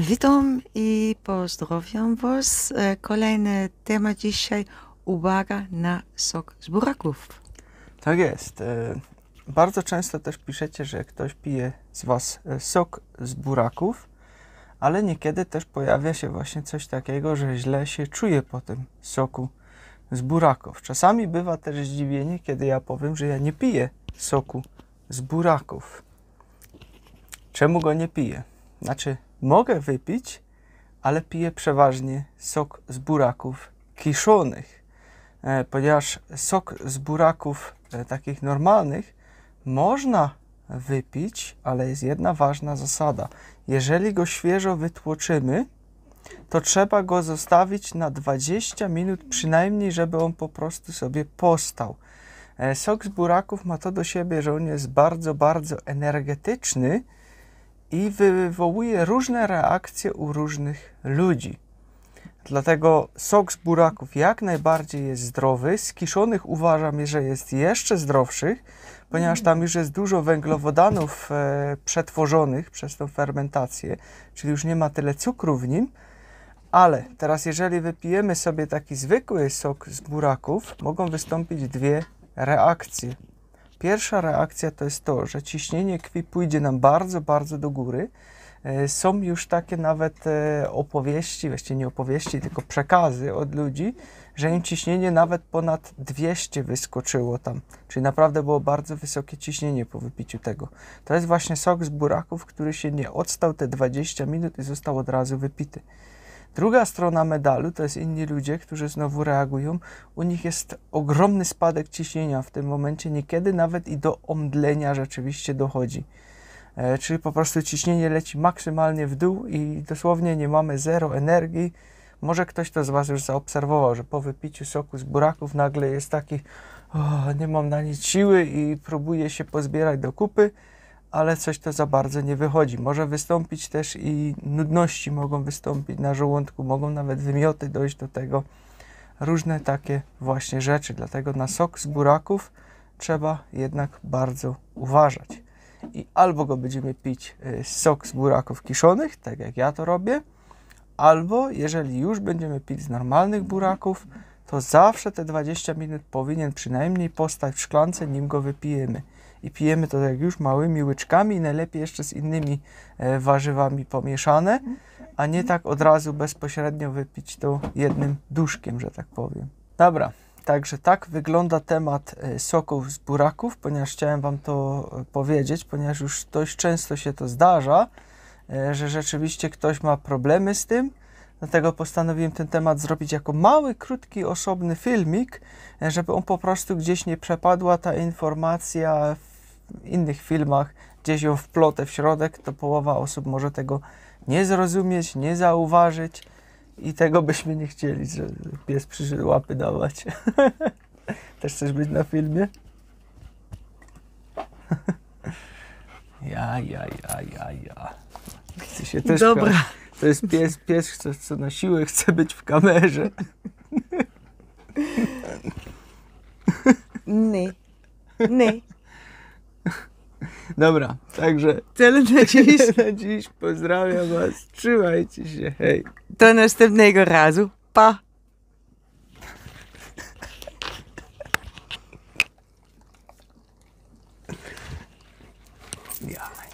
Witam i pozdrawiam Was. E, kolejny temat dzisiaj. Uwaga na sok z buraków. Tak jest. E, bardzo często też piszecie, że ktoś pije z Was e, sok z buraków, ale niekiedy też pojawia się właśnie coś takiego, że źle się czuje po tym soku z buraków. Czasami bywa też zdziwienie, kiedy ja powiem, że ja nie piję soku z buraków. Czemu go nie piję? Znaczy, mogę wypić, ale piję przeważnie sok z buraków kiszonych, e, ponieważ sok z buraków e, takich normalnych można wypić, ale jest jedna ważna zasada. Jeżeli go świeżo wytłoczymy, to trzeba go zostawić na 20 minut przynajmniej, żeby on po prostu sobie postał. E, sok z buraków ma to do siebie, że on jest bardzo, bardzo energetyczny, i wywołuje różne reakcje u różnych ludzi. Dlatego sok z buraków jak najbardziej jest zdrowy. Z kiszonych uważam, że jest jeszcze zdrowszych, ponieważ tam już jest dużo węglowodanów e, przetworzonych przez tą fermentację, czyli już nie ma tyle cukru w nim. Ale teraz, jeżeli wypijemy sobie taki zwykły sok z buraków, mogą wystąpić dwie reakcje. Pierwsza reakcja to jest to, że ciśnienie krwi pójdzie nam bardzo, bardzo do góry. E, są już takie nawet e, opowieści, właściwie nie opowieści, tylko przekazy od ludzi, że im ciśnienie nawet ponad 200 wyskoczyło tam. Czyli naprawdę było bardzo wysokie ciśnienie po wypiciu tego. To jest właśnie sok z buraków, który się nie odstał te 20 minut i został od razu wypity. Druga strona medalu to jest inni ludzie, którzy znowu reagują. U nich jest ogromny spadek ciśnienia w tym momencie, niekiedy nawet i do omdlenia rzeczywiście dochodzi. E, czyli po prostu ciśnienie leci maksymalnie w dół i dosłownie nie mamy zero energii. Może ktoś to z Was już zaobserwował, że po wypiciu soku z buraków nagle jest taki, oh, nie mam na nic siły i próbuje się pozbierać do kupy ale coś to za bardzo nie wychodzi. Może wystąpić też i nudności mogą wystąpić na żołądku, mogą nawet wymioty dojść do tego. Różne takie właśnie rzeczy. Dlatego na sok z buraków trzeba jednak bardzo uważać. I albo go będziemy pić y, sok z buraków kiszonych, tak jak ja to robię, albo jeżeli już będziemy pić z normalnych buraków, to zawsze te 20 minut powinien przynajmniej postać w szklance, nim go wypijemy i pijemy to tak już małymi łyczkami, najlepiej jeszcze z innymi e, warzywami pomieszane, a nie tak od razu bezpośrednio wypić to jednym duszkiem, że tak powiem. Dobra. Także tak wygląda temat e, soków z buraków, ponieważ chciałem Wam to e, powiedzieć, ponieważ już dość często się to zdarza, że rzeczywiście ktoś ma problemy z tym. Dlatego postanowiłem ten temat zrobić jako mały, krótki, osobny filmik, żeby on po prostu gdzieś nie przepadła ta informacja innych filmach gdzieś ją wplotę w środek, to połowa osób może tego nie zrozumieć, nie zauważyć i tego byśmy nie chcieli, że pies przyszedł łapy dawać. Też chcesz być na filmie? ja, ja, ja, ja, ja. Chce się też Dobra. Ka- to jest pies, pies co, co na siłę chce być w kamerze. Nie. Nie. Dobra, także tyle na dziś. na dziś. Pozdrawiam was. Trzymajcie się. Hej. Do następnego razu. Pa. Ja.